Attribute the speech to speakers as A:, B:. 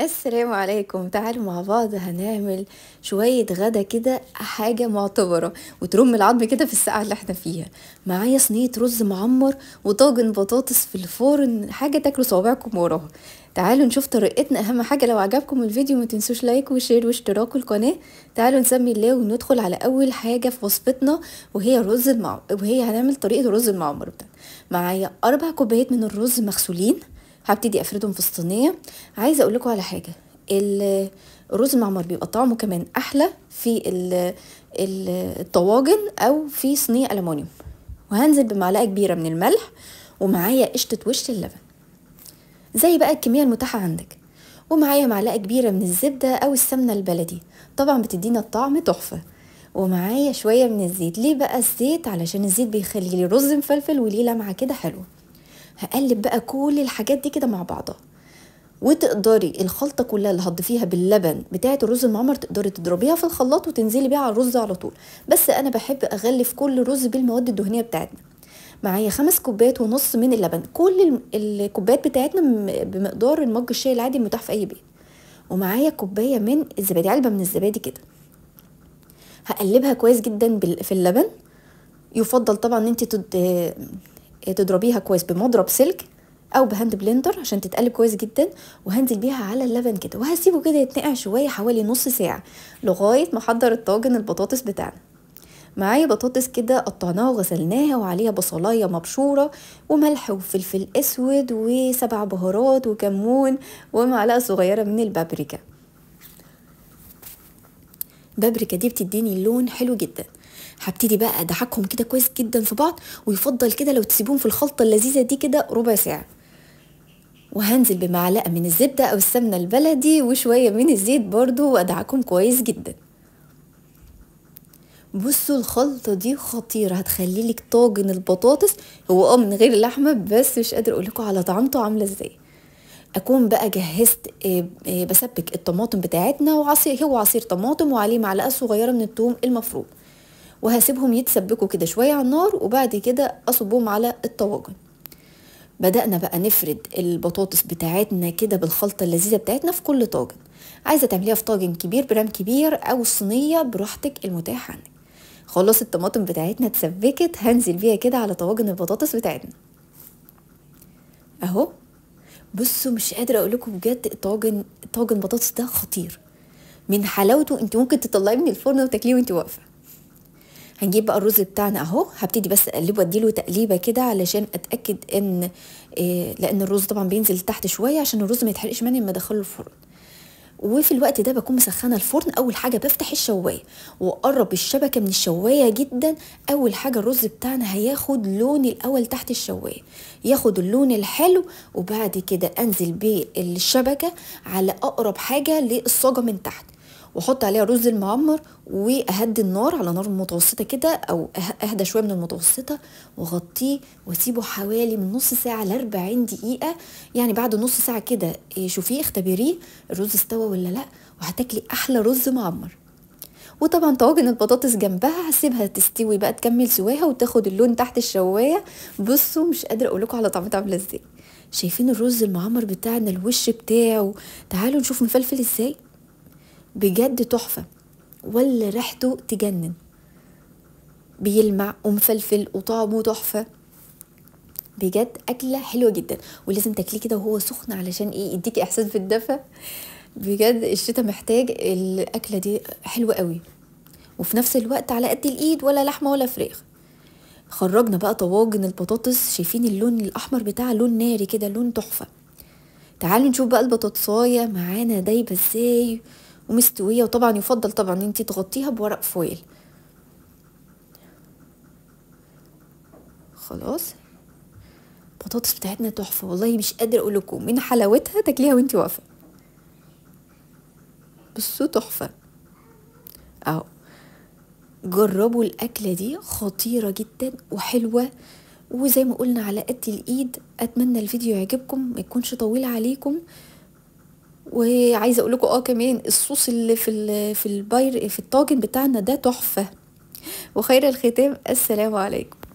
A: السلام عليكم تعالوا مع بعض هنعمل شوية غدا كده حاجة معتبرة وترم العظم كده في الساعة اللي احنا فيها معايا صينية رز معمر وطاجن بطاطس في الفرن حاجة تاكلوا صوابعكم وراها تعالوا نشوف طريقتنا اهم حاجة لو عجبكم الفيديو ما تنسوش لايك وشير واشتراك القناة تعالوا نسمي الله وندخل على اول حاجة في وصفتنا وهي رز المعمر وهي هنعمل طريقة الرز المعمر بتاعنا معايا اربع كوبايات من الرز مغسولين هبتدي افردهم في الصينيه عايزه اقول لكم على حاجه الرز المعمر بيبقى طعمه كمان احلى في الطواجن او في صينيه المونيوم وهنزل بمعلقه كبيره من الملح ومعايا قشطه وش اللبن زي بقى الكميه المتاحه عندك ومعايا معلقه كبيره من الزبده او السمنه البلدي طبعا بتدينا الطعم تحفه ومعايا شويه من الزيت ليه بقى الزيت علشان الزيت بيخلي لي رز مفلفل وليه لمعه كده حلوه هقلب بقى كل الحاجات دي كده مع بعضها وتقدري الخلطه كلها اللي هتضيفيها باللبن بتاعه الرز المعمر تقدري تضربيها في الخلاط وتنزلي بيها على الرز على طول بس انا بحب اغلف كل رز بالمواد الدهنيه بتاعتنا معايا خمس كوبايات ونص من اللبن كل الكوبايات بتاعتنا بمقدار المج الشاي العادي المتاح في اي بيت ومعايا كوبايه من الزبادي علبه من الزبادي كده هقلبها كويس جدا في اللبن يفضل طبعا ان انت تضربيها كويس بمضرب سلك او بهاند بلندر عشان تتقلب كويس جدا وهنزل بيها على اللبن كده وهسيبه كده يتنقع شويه حوالي نص ساعه لغايه ما احضر الطاجن البطاطس بتاعنا معايا بطاطس كده قطعناها وغسلناها وعليها بصلايه مبشوره وملح وفلفل اسود وسبع بهارات وكمون ومعلقه صغيره من البابريكا بابريكا دي بتديني لون حلو جدا هبتدي بقى ادعكهم كده كويس جدا في بعض ويفضل كده لو تسيبوهم في الخلطه اللذيذه دي كده ربع ساعه وهنزل بمعلقه من الزبده او السمنه البلدي وشويه من الزيت برضو وادعكهم كويس جدا بصوا الخلطة دي خطيرة هتخليلك طاجن البطاطس هو اه من غير اللحمة بس مش قادر اقولكوا على طعمته عاملة ازاي اكون بقى جهزت آه، آه، بسبك الطماطم بتاعتنا وعصير هو عصير طماطم وعليه معلقه صغيره من الثوم المفروم وهسيبهم يتسبكوا كده شويه على النار وبعد كده اصبهم على الطواجن بدأنا بقى نفرد البطاطس بتاعتنا كده بالخلطة اللذيذة بتاعتنا في كل طاجن عايزة تعمليها في طاجن كبير برام كبير أو صينية براحتك المتاحة عندك خلاص الطماطم بتاعتنا اتسبكت هنزل بيها كده على طواجن البطاطس بتاعتنا أهو بصوا مش قادره اقول لكم بجد طاجن طاجن بطاطس ده خطير من حلاوته انت ممكن تطلعيه من الفرن وتاكليه وانت واقفه هنجيب بقى الرز بتاعنا اهو هبتدي بس اقلبه اديله تقليبه كده علشان اتاكد ان إيه لان الرز طبعا بينزل تحت شويه عشان الرز ما يتحرقش مني لما ادخله الفرن وفي الوقت ده بكون مسخنه الفرن اول حاجه بفتح الشوايه واقرب الشبكه من الشوايه جدا اول حاجه الرز بتاعنا هياخد لون الاول تحت الشوايه ياخد اللون الحلو وبعد كده انزل بالشبكه على اقرب حاجه للصاجه من تحت واحط عليها رز المعمر واهدي النار على نار متوسطه كده او أه-، اهدى شويه من المتوسطه واغطيه واسيبه حوالي من نص ساعه ل 40 دقيقه يعني بعد نص ساعه كده إيه، شوفيه اختبريه الرز استوى ولا لا وهتاكلي احلى رز معمر وطبعا طواجن البطاطس جنبها هسيبها تستوي بقى تكمل سواها وتاخد اللون تحت الشوايه بصوا مش قادره اقول على طعمتها عامله ازاي شايفين الرز المعمر بتاعنا الوش بتاعه تعالوا نشوف مفلفل ازاي بجد تحفة ولا ريحته تجنن بيلمع ومفلفل وطعمه تحفة بجد أكلة حلوة جدا ولازم تاكليه كده وهو سخن علشان ايه يديكي إحساس بالدفى بجد الشتا محتاج الأكلة دي حلوة قوي وفي نفس الوقت على قد الإيد ولا لحمة ولا فراخ خرجنا بقى طواجن البطاطس شايفين اللون الأحمر بتاعها لون ناري كده لون تحفة تعالوا نشوف بقى البطاطساية معانا دايبة ازاي ومستويه وطبعا يفضل طبعا ان انت تغطيها بورق فويل خلاص البطاطس بتاعتنا تحفه والله مش قادره اقول لكم من حلاوتها تاكليها وانت واقفه بصوا تحفه اهو جربوا الاكله دي خطيره جدا وحلوه وزي ما قلنا على قد الايد اتمنى الفيديو يعجبكم ما يكونش طويل عليكم وعايزه اقول لكم اه كمان الصوص اللي في في الباير في الطاجن بتاعنا ده تحفه وخير الختام السلام عليكم